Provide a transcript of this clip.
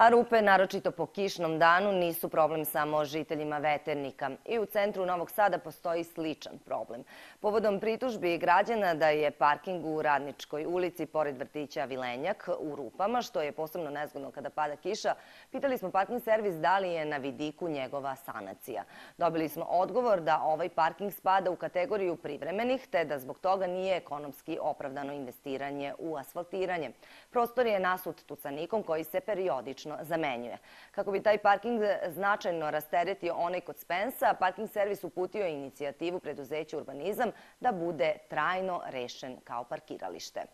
A rupe, naročito po kišnom danu, nisu problem samo žiteljima veternika. I u centru Novog Sada postoji sličan problem. Povodom pritužbi građana da je parking u Radničkoj ulici pored vrtića Vilenjak u rupama, što je posebno nezgodno kada pada kiša, pitali smo parking servis da li je na vidiku njegova sanacija. Dobili smo odgovor da ovaj parking spada u kategoriju privremenih, te da zbog toga nije ekonomski opravdano investiranje u asfaltiranje. Prostor je nasut tucanikom koji se periodično delimično zamenjuje. Kako bi taj parking značajno rasteretio onaj kod Spensa, parking servis uputio inicijativu preduzeća Urbanizam da bude trajno rešen kao parkiralište.